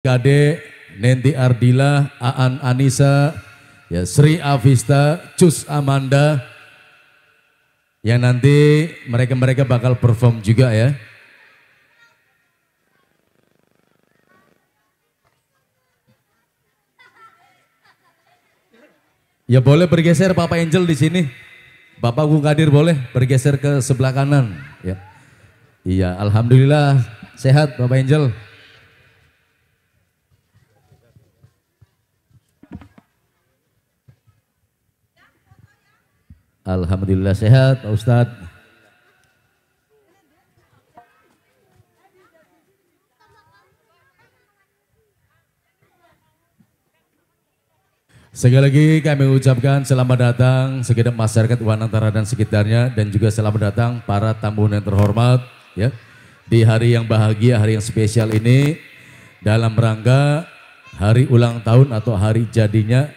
Kade, Nenti Ardila, Aan Anisa, ya Sri Avista, Cus Amanda, yang nanti mereka-mereka bakal perform juga ya. Ya boleh bergeser Bapak Angel di sini. Bapak Gung Kadir boleh bergeser ke sebelah kanan. Ya. Iya, alhamdulillah sehat Bapak Angel. Alhamdulillah sehat Pak Ustadz. Sekali lagi kami ucapkan selamat datang segenap masyarakat Wanantara dan sekitarnya dan juga selamat datang para tamu yang terhormat ya di hari yang bahagia, hari yang spesial ini dalam rangka hari ulang tahun atau hari jadinya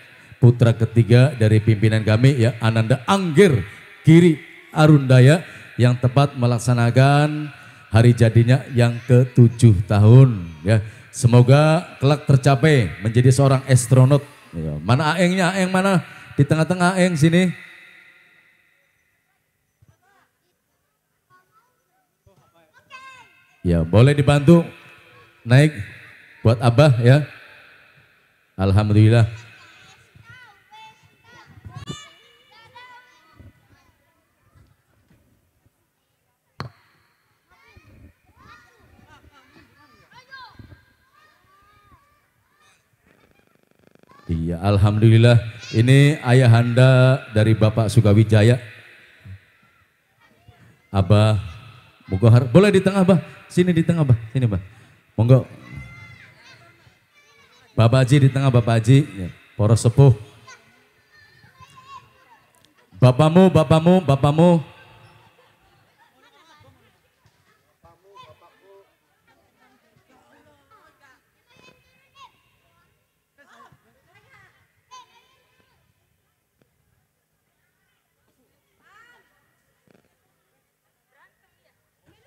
putra ketiga dari pimpinan kami ya Ananda Angger Kiri Arundaya yang tepat melaksanakan hari jadinya yang ke-7 tahun ya. Semoga kelak tercapai menjadi seorang astronot. Ya, mana Aengnya? Aeng mana? Di tengah-tengah Aeng sini. Ya, boleh dibantu naik buat Abah ya. Alhamdulillah. Iya, alhamdulillah. Ini ayahanda dari Bapak Sugawijaya. Abah Mugohar. Boleh di tengah, Bah. Sini di tengah, Bah. Sini, Bah. Monggo. Bapak Haji di tengah, Bapak Haji. Ya, poros sepuh. Bapamu, bapamu, bapamu,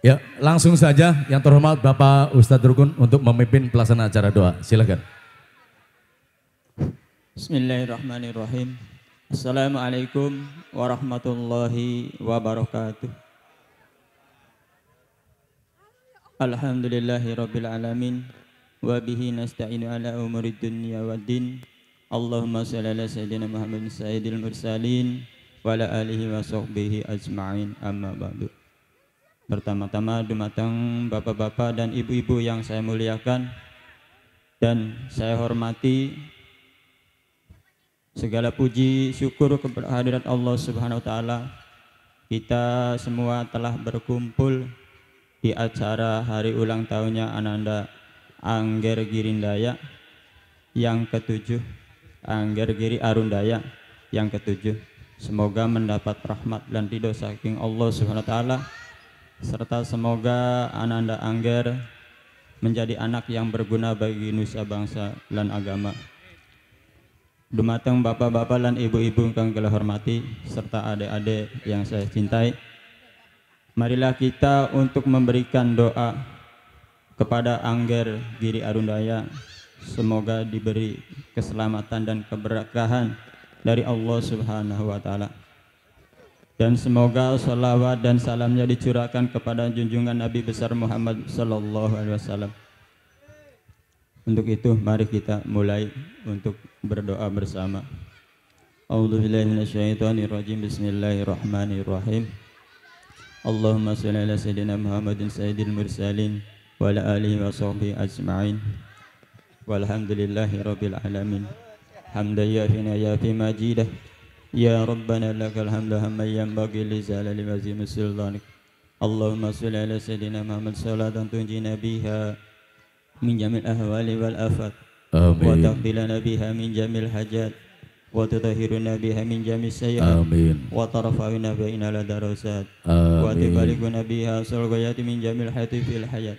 Ya, langsung saja yang terhormat Bapak Ustadz Rukun untuk memimpin pelaksanaan acara doa. Silakan. Bismillahirrahmanirrahim. Assalamualaikum warahmatullahi wabarakatuh. Alhamdulillahi rabbil alamin Wabihi nasta'inu ala umuri wa din. Allahumma shalli ala sayyidina Muhammadin sayyidil mursalin wa ala alihi wa sahbihi ajma'in amma ba'du. Pertama-tama dumateng bapak-bapak dan ibu-ibu yang saya muliakan dan saya hormati segala puji syukur kehadirat Allah Subhanahu wa taala. Kita semua telah berkumpul di acara hari ulang tahunnya Ananda Angger Girindaya yang ketujuh Angger Giri Arundaya yang ketujuh. Semoga mendapat rahmat dan ridho saking Allah Subhanahu wa taala serta semoga Ananda Angger menjadi anak yang berguna bagi nusa bangsa dan agama. Dumateng bapak-bapak dan ibu-ibu yang kami hormati serta adik-adik yang saya cintai. Marilah kita untuk memberikan doa kepada Angger Giri Arundaya semoga diberi keselamatan dan keberkahan dari Allah Subhanahu wa taala dan semoga salawat dan salamnya dicurahkan kepada junjungan Nabi besar Muhammad sallallahu alaihi wasallam. Untuk itu mari kita mulai untuk berdoa bersama. A'udzu billahi minasyaitonir rajim. Bismillahirrahmanirrahim. Allahumma shalli ala sayyidina Muhammadin sayyidil mursalin wa ala alihi wa sahbihi ajma'in. Walhamdulillahi rabbil alamin. Hamdan yafi nayafi majidah. يا ربنا لك الحمد هم ينبغي لزال لمزيم سلطانك اللهم صل على سيدنا محمد صلاة تنجينا بها من جميع الأهوال والآفات آمين وتقضي لنا بها من جميع الحاجات وتطهرنا بها من جميع السيئات آمين وترفعنا بين الدرجات وتبلغنا بها سرقيات من جميع الحياة في الحياة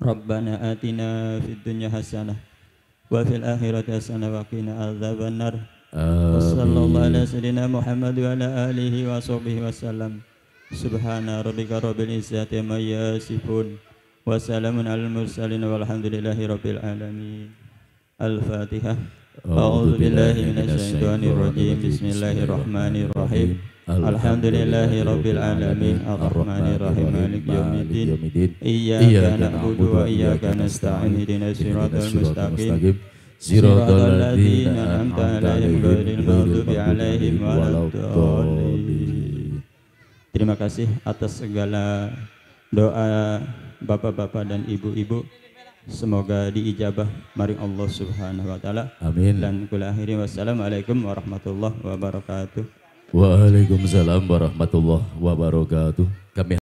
ربنا آتنا في الدنيا حسنة وفي الآخرة حسنة وقنا عذاب النار وصلى الله على سيدنا محمد وعلى آله وصحبه وسلم سبحان ربك رب العزة عما يصفون وسلام على المرسلين والحمد لله رب العالمين الفاتحة أعوذ بالله من الشيطان الرجيم بسم الله الرحمن الرحيم الحمد لله رب العالمين الرحمن الرحيم مالك يوم الدين إياك نعبد وإياك نستعين اهدنا الصراط المستقيم صراط الذين أنعمت عليهم غير المغضوب عليهم ولا الضالين Terima kasih atas segala doa bapak-bapak dan ibu-ibu semoga diijabah Mari Allah Subhanahu wa taala. Amin. Dan kula akhiri wassalamualaikum warahmatullahi wabarakatuh. Waalaikumsalam warahmatullahi wabarakatuh. Kami